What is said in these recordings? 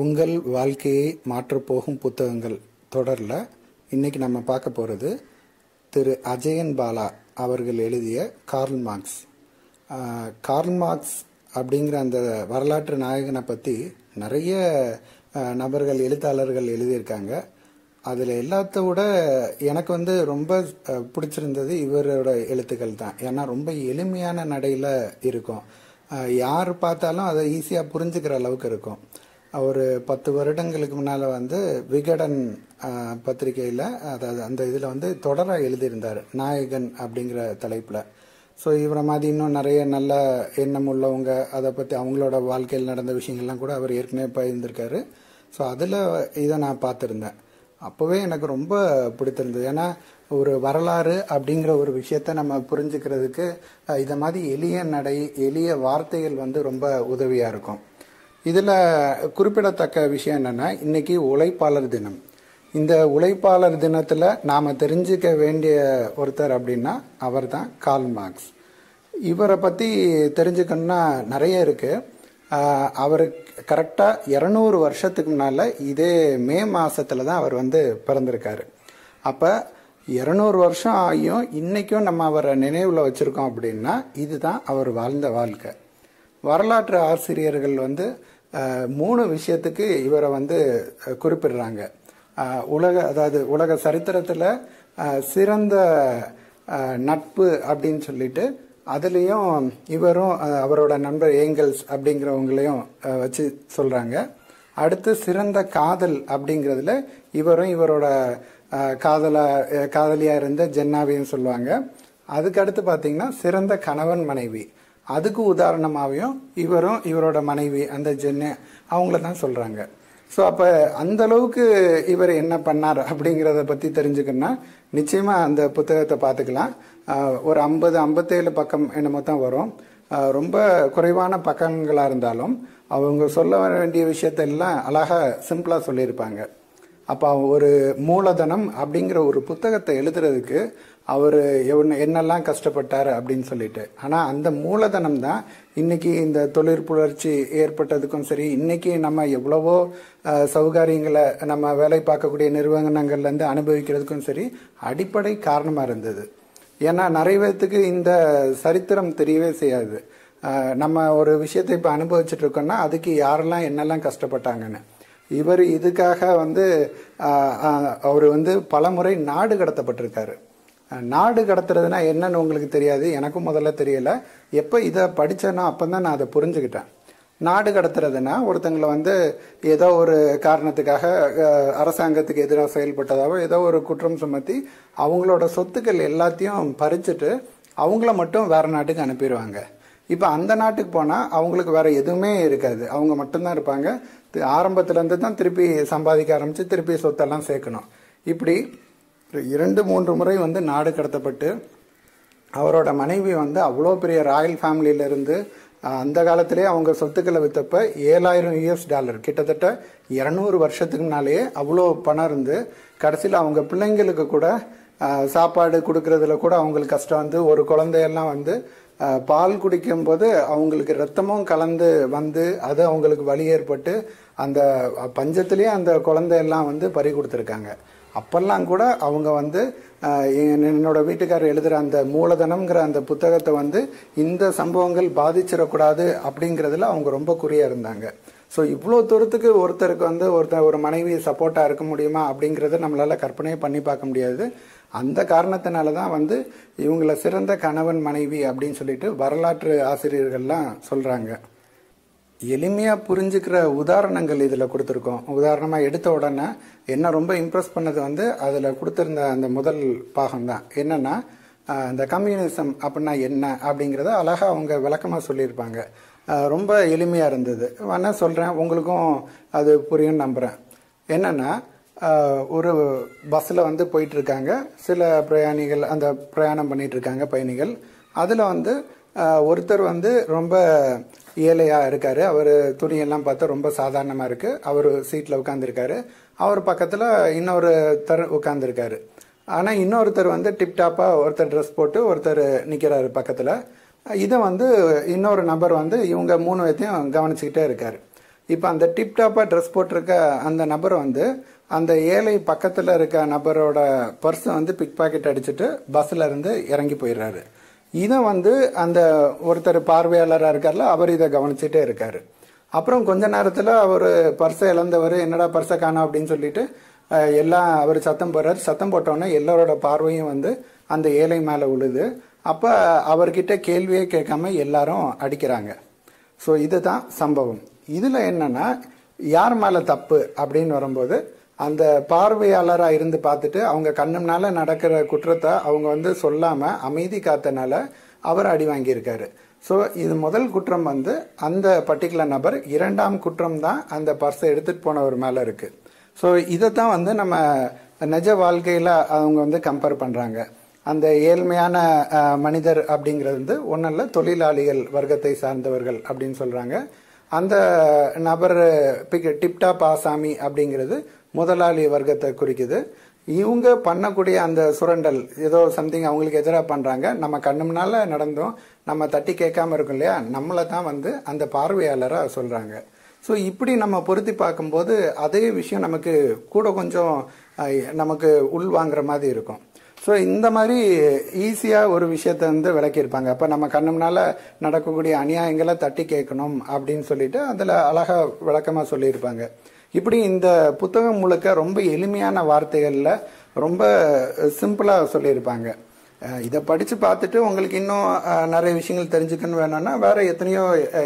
உங்கள் வாழ்க்கையை மாற்றப்போகும் புத்தகங்கள் தொடரில் இன்றைக்கி நம்ம பார்க்க போகிறது திரு அஜயன் பாலா அவர்கள் எழுதிய கார்ல் மார்க்ஸ் கார்ல் மார்க்ஸ் அப்படிங்கிற அந்த வரலாற்று நாயகனை பற்றி நிறைய நபர்கள் எழுத்தாளர்கள் எழுதியிருக்காங்க அதில் எல்லாத்த விட எனக்கு வந்து ரொம்ப பிடிச்சிருந்தது இவரோட எழுத்துக்கள் தான் ஏன்னா ரொம்ப எளிமையான நடையில் இருக்கும் யார் பார்த்தாலும் அதை ஈஸியாக புரிஞ்சுக்கிற அளவுக்கு இருக்கும் ஒரு பத்து வருடங்களுக்கு முன்னால் வந்து விகடன் பத்திரிகையில் அதாவது அந்த இதில் வந்து தொடராக எழுதியிருந்தார் நாயகன் அப்படிங்கிற தலைப்பில் ஸோ இவரை மாதிரி இன்னும் நிறைய நல்ல எண்ணம் உள்ளவங்க அதை பற்றி அவங்களோட வாழ்க்கையில் நடந்த விஷயங்கள்லாம் கூட அவர் ஏற்கனவே பயந்துருக்காரு ஸோ அதில் இதை நான் பார்த்துருந்தேன் அப்போவே எனக்கு ரொம்ப பிடித்திருந்தது ஏன்னா ஒரு வரலாறு அப்படிங்கிற ஒரு விஷயத்த நம்ம புரிஞ்சுக்கிறதுக்கு இதை மாதிரி எளிய நடை எளிய வார்த்தைகள் வந்து ரொம்ப உதவியாக இருக்கும் இதில் குறிப்பிடத்தக்க விஷயம் என்னென்னா இன்றைக்கி உழைப்பாளர் தினம் இந்த உழைப்பாளர் தினத்தில் நாம் தெரிஞ்சுக்க வேண்டிய ஒருத்தர் அப்படின்னா அவர் தான் கால் மார்க்ஸ் இவரை பற்றி தெரிஞ்சுக்கணுன்னா நிறைய இருக்குது அவர் கரெக்டாக இரநூறு வருஷத்துக்கு முன்னால் இதே மே மாதத்தில் தான் அவர் வந்து பிறந்திருக்காரு அப்போ இரநூறு வருஷம் ஆகியும் இன்றைக்கும் நம்ம அவரை நினைவில் வச்சுருக்கோம் அப்படின்னா இதுதான் அவர் வாழ்ந்த வாழ்க்கை வரலாற்று ஆசிரியர்கள் வந்து மூணு விஷயத்துக்கு இவரை வந்து குறிப்பிடுறாங்க உலக அதாவது உலக சரித்திரத்தில் சிறந்த நட்பு அப்படின்னு சொல்லிட்டு அதுலேயும் இவரும் அவரோட நண்பர் ஏங்கல்ஸ் அப்படிங்கிறவங்களையும் வச்சு சொல்கிறாங்க அடுத்து சிறந்த காதல் அப்படிங்கிறதுல இவரும் இவரோட காதலா காதலியாக இருந்த ஜென்னாவையும் சொல்லுவாங்க அதுக்கடுத்து பார்த்தீங்கன்னா சிறந்த கணவன் மனைவி அதுக்கு உதாரணமாகவும் இவரும் இவரோட மனைவி அந்த ஜென்னு அவங்கள தான் சொல்கிறாங்க ஸோ அப்போ அந்த அளவுக்கு இவர் என்ன பண்ணார் அப்படிங்கிறத பற்றி தெரிஞ்சுக்கணும்னா நிச்சயமாக அந்த புத்தகத்தை பார்த்துக்கலாம் ஒரு ஐம்பது ஐம்பத்தேழு பக்கம் என்னமோ தான் வரும் ரொம்ப குறைவான பக்கங்களாக இருந்தாலும் அவங்க சொல்ல வேண்டிய விஷயத்தெல்லாம் அழகாக சிம்பிளாக சொல்லியிருப்பாங்க அப்போ ஒரு மூலதனம் அப்படிங்கிற ஒரு புத்தகத்தை எழுதுறதுக்கு அவர் என்னெல்லாம் கஷ்டப்பட்டார் அப்படின்னு சொல்லிட்டு ஆனால் அந்த மூலதனம் தான் இன்னைக்கு இந்த புலர்ச்சி ஏற்பட்டதுக்கும் சரி இன்னைக்கு நம்ம எவ்வளவோ சௌகரியங்களை நம்ம வேலை பார்க்கக்கூடிய நிறுவனங்கள்லேருந்து அனுபவிக்கிறதுக்கும் சரி அடிப்படை காரணமாக இருந்தது ஏன்னா நிறைய பேர்த்துக்கு இந்த சரித்திரம் தெரியவே செய்யாது நம்ம ஒரு விஷயத்தை இப்போ அனுபவிச்சுட்டு இருக்கோம்னா அதுக்கு யாரெல்லாம் என்னெல்லாம் கஷ்டப்பட்டாங்கன்னு இவர் இதுக்காக வந்து அவர் வந்து பலமுறை நாடு கடத்தப்பட்டிருக்காரு நாடு கடத்துறதுனா என்னன்னு உங்களுக்கு தெரியாது எனக்கும் முதல்ல தெரியல எப்போ இதை படித்தேன்னா அப்போ தான் நான் அதை புரிஞ்சுக்கிட்டேன் நாடு கடத்துறதுன்னா ஒருத்தங்களை வந்து ஏதோ ஒரு காரணத்துக்காக அரசாங்கத்துக்கு எதிராக செயல்பட்டதாவோ ஏதோ ஒரு குற்றம் சுமத்தி அவங்களோட சொத்துக்கள் எல்லாத்தையும் பறிச்சுட்டு அவங்கள மட்டும் வேற நாட்டுக்கு அனுப்பிடுவாங்க இப்போ அந்த நாட்டுக்கு போனால் அவங்களுக்கு வேற எதுவுமே இருக்காது அவங்க மட்டும்தான் இருப்பாங்க ஆரம்பத்துலேருந்து தான் திருப்பி சம்பாதிக்க ஆரம்பித்து திருப்பி சொத்தெல்லாம் சேர்க்கணும் இப்படி இரண்டு மூன்று முறை வந்து நாடு கடத்தப்பட்டு அவரோட மனைவி வந்து அவ்வளோ பெரிய ராயல் ஃபேமிலியிலேருந்து அந்த காலத்திலே அவங்க சொத்துக்களை வித்தப்ப ஏழாயிரம் யூஎஸ் டாலர் கிட்டத்தட்ட இரநூறு வருஷத்துக்கு முன்னாலேயே அவ்வளோ பணம் இருந்து கடைசியில் அவங்க பிள்ளைங்களுக்கு கூட சாப்பாடு கொடுக்கறதுல கூட அவங்களுக்கு கஷ்டம் வந்து ஒரு குழந்தையெல்லாம் வந்து பால் குடிக்கும்போது அவங்களுக்கு ரத்தமும் கலந்து வந்து அது அவங்களுக்கு வழி ஏற்பட்டு அந்த பஞ்சத்துலேயே அந்த குழந்தையெல்லாம் வந்து பறி கொடுத்துருக்காங்க அப்பெல்லாம் கூட அவங்க வந்து என்னோட வீட்டுக்காரர் எழுதுகிற அந்த மூலதனம்ங்கிற அந்த புத்தகத்தை வந்து இந்த சம்பவங்கள் பாதிச்சிடக்கூடாது அப்படிங்கிறதுல அவங்க ரொம்ப குறியாக இருந்தாங்க ஸோ இவ்வளோ தூரத்துக்கு ஒருத்தருக்கு வந்து ஒருத்தர் ஒரு மனைவி சப்போர்ட்டாக இருக்க முடியுமா அப்படிங்கிறத நம்மளால் கற்பனையே பண்ணி பார்க்க முடியாது அந்த காரணத்தினால தான் வந்து இவங்கள சிறந்த கணவன் மனைவி அப்படின்னு சொல்லிட்டு வரலாற்று ஆசிரியர்கள்லாம் சொல்கிறாங்க எளிமையாக புரிஞ்சுக்கிற உதாரணங்கள் இதில் கொடுத்துருக்கோம் உதாரணமாக எடுத்த உடனே என்ன ரொம்ப இம்ப்ரெஸ் பண்ணது வந்து அதில் கொடுத்துருந்த அந்த முதல் பாகம் தான் என்னென்னா இந்த கம்யூனிசம் அப்படின்னா என்ன அப்படிங்கிறத அழகாக அவங்க விளக்கமாக சொல்லியிருப்பாங்க ரொம்ப எளிமையாக இருந்தது வேணால் சொல்கிறேன் உங்களுக்கும் அது புரியும் நம்புகிறேன் என்னென்னா ஒரு பஸ்ஸில் வந்து போயிட்டுருக்காங்க சில பிரயாணிகள் அந்த பிரயாணம் பண்ணிகிட்ருக்காங்க பயணிகள் அதில் வந்து ஒருத்தர் வந்து ரொம்ப ஏழையாக இருக்கார் அவர் துணியெல்லாம் பார்த்தா ரொம்ப சாதாரணமாக இருக்குது அவர் சீட்டில் உட்காந்துருக்காரு அவர் பக்கத்தில் இன்னொருத்தர் உட்காந்துருக்காரு ஆனால் இன்னொருத்தர் வந்து டிப்டாப்பாக ஒருத்தர் ட்ரெஸ் போட்டு ஒருத்தர் நிற்கிறாரு பக்கத்தில் இதை வந்து இன்னொரு நபர் வந்து இவங்க மூணு பேர்த்தையும் கவனிச்சுக்கிட்டே இருக்கார் இப்போ அந்த டிப்டாப்பாக ட்ரெஸ் போட்டிருக்க அந்த நபர் வந்து அந்த ஏழை பக்கத்தில் இருக்க நபரோட பர்ஸை வந்து பிக் பாக்கெட் அடிச்சுட்டு பஸ்ஸில் இருந்து இறங்கி போயிடுறாரு இதை வந்து அந்த ஒருத்தர் பார்வையாளராக இருக்கார்ல அவர் இதை கவனிச்சுட்டே இருக்கார் அப்புறம் கொஞ்ச நேரத்தில் அவர் பர்ஸை இழந்தவர் என்னடா பர்ஸை காணோம் அப்படின்னு சொல்லிட்டு எல்லாம் அவர் சத்தம் போடுறாரு சத்தம் போட்டோன்னே எல்லாரோட பார்வையும் வந்து அந்த ஏழை மேலே விழுது அப்போ அவர்கிட்ட கேள்வியே கேட்காம எல்லாரும் அடிக்கிறாங்க ஸோ இதுதான் சம்பவம் இதில் என்னென்னா யார் மேலே தப்பு அப்படின்னு வரும்போது அந்த பார்வையாளராக இருந்து பார்த்துட்டு அவங்க கண்ணம்னால நடக்கிற குற்றத்தை அவங்க வந்து சொல்லாமல் அமைதி காத்தனால அவர் அடி வாங்கியிருக்காரு ஸோ இது முதல் குற்றம் வந்து அந்த பர்டிகுலர் நபர் இரண்டாம் குற்றம் தான் அந்த பர்ஸை எடுத்துகிட்டு போனவர் மேலே இருக்குது ஸோ இதை தான் வந்து நம்ம நிஜ வாழ்க்கையில் அவங்க வந்து கம்பேர் பண்ணுறாங்க அந்த ஏழ்மையான மனிதர் அப்படிங்கிறது வந்து ஒன்றில் தொழிலாளிகள் வர்க்கத்தை சார்ந்தவர்கள் அப்படின்னு சொல்கிறாங்க அந்த நபர் டிப்டாப் ஆசாமி அப்படிங்கிறது முதலாளி வர்க்கத்தை குறிக்குது இவங்க பண்ணக்கூடிய அந்த சுரண்டல் ஏதோ சம்திங் அவங்களுக்கு எதிராக பண்ணுறாங்க நம்ம கண்ணு முன்னால் நடந்தும் நம்ம தட்டி கேட்காம இருக்கும் இல்லையா நம்மளை தான் வந்து அந்த பார்வையாளராக சொல்கிறாங்க ஸோ இப்படி நம்ம பொருத்தி பார்க்கும்போது அதே விஷயம் நமக்கு கூட கொஞ்சம் நமக்கு உள்வாங்கிற மாதிரி இருக்கும் ஸோ இந்த மாதிரி ஈஸியாக ஒரு விஷயத்த வந்து விளக்கியிருப்பாங்க அப்போ நம்ம கண்ணம்னால நடக்கக்கூடிய அநியாயங்களை தட்டி கேட்கணும் அப்படின்னு சொல்லிட்டு அதில் அழகாக விளக்கமாக சொல்லியிருப்பாங்க இப்படி இந்த புத்தகம் முழுக்க ரொம்ப எளிமையான வார்த்தைகளில் ரொம்ப சிம்பிளாக சொல்லியிருப்பாங்க இதை படித்து பார்த்துட்டு உங்களுக்கு இன்னும் நிறைய விஷயங்கள் தெரிஞ்சுக்கணும் வேணும்னா வேறு எத்தனையோ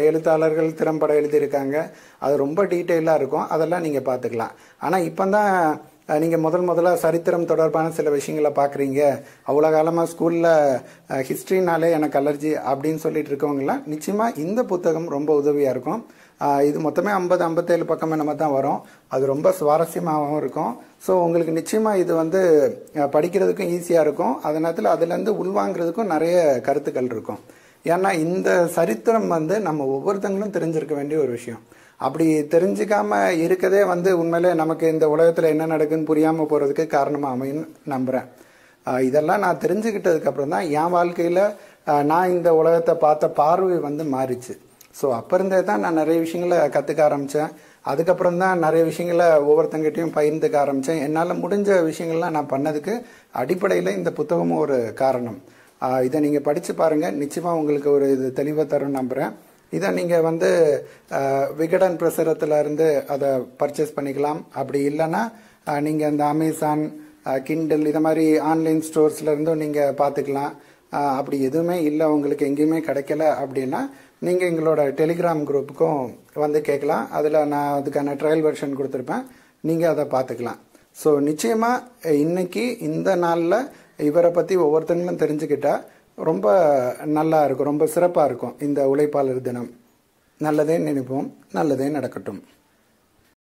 எழுத்தாளர்கள் திறம்பட எழுதியிருக்காங்க அது ரொம்ப டீட்டெயிலாக இருக்கும் அதெல்லாம் நீங்கள் பார்த்துக்கலாம் ஆனால் இப்போ தான் நீங்கள் முதல் முதலாக சரித்திரம் தொடர்பான சில விஷயங்களை பார்க்குறீங்க அவ்வளோ காலமாக ஸ்கூலில் ஹிஸ்ட்ரினாலே எனக்கு அலர்ஜி அப்படின்னு சொல்லிட்டு இருக்கவங்களாம் நிச்சயமாக இந்த புத்தகம் ரொம்ப உதவியாக இருக்கும் இது மொத்தமே ஐம்பது ஐம்பத்தேழு பக்கமே நம்ம தான் வரும் அது ரொம்ப சுவாரஸ்யமாகவும் இருக்கும் ஸோ உங்களுக்கு நிச்சயமாக இது வந்து படிக்கிறதுக்கும் ஈஸியாக இருக்கும் அதே நேரத்தில் அதுலேருந்து உள்வாங்கிறதுக்கும் நிறைய கருத்துக்கள் இருக்கும் ஏன்னா இந்த சரித்திரம் வந்து நம்ம ஒவ்வொருத்தங்களும் தெரிஞ்சிருக்க வேண்டிய ஒரு விஷயம் அப்படி தெரிஞ்சுக்காம இருக்கதே வந்து உண்மையிலே நமக்கு இந்த உலகத்தில் என்ன நடக்குன்னு புரியாமல் போகிறதுக்கு காரணமாக அமையும் நம்புகிறேன் இதெல்லாம் நான் தெரிஞ்சுக்கிட்டதுக்கப்புறம் தான் என் வாழ்க்கையில் நான் இந்த உலகத்தை பார்த்த பார்வை வந்து மாறிச்சு ஸோ அப்போ இருந்தே தான் நான் நிறைய விஷயங்களை கற்றுக்க ஆரம்பித்தேன் அதுக்கப்புறம் தான் நிறைய விஷயங்களை ஒவ்வொருத்தங்கிட்டையும் பகிர்ந்துக்க ஆரம்பித்தேன் என்னால் முடிஞ்ச விஷயங்கள்லாம் நான் பண்ணதுக்கு அடிப்படையில் இந்த புத்தகமும் ஒரு காரணம் இதை நீங்கள் படித்து பாருங்கள் நிச்சயமாக உங்களுக்கு ஒரு இது தெளிவாக தரும் நம்புகிறேன் இதை நீங்கள் வந்து விகடன் பிரசுரத்தில் இருந்து அதை பர்ச்சேஸ் பண்ணிக்கலாம் அப்படி இல்லைன்னா நீங்கள் இந்த அமேசான் கிண்டில் இதை மாதிரி ஆன்லைன் ஸ்டோர்ஸில் இருந்தும் நீங்கள் பார்த்துக்கலாம் அப்படி எதுவுமே இல்லை உங்களுக்கு எங்கேயுமே கிடைக்கல அப்படின்னா நீங்கள் எங்களோட டெலிகிராம் குரூப்புக்கும் வந்து கேட்கலாம் அதில் நான் அதுக்கான ட்ரையல் வெர்ஷன் கொடுத்துருப்பேன் நீங்கள் அதை பார்த்துக்கலாம் ஸோ நிச்சயமாக இன்னைக்கு இந்த நாளில் இவரை பற்றி ஒவ்வொருத்தங்களும் தெரிஞ்சுக்கிட்டால் ரொம்ப நல்லா இருக்கும் ரொம்ப சிறப்பாக இருக்கும் இந்த உழைப்பாளர் தினம் நல்லதே நினைப்போம் நல்லதே நடக்கட்டும்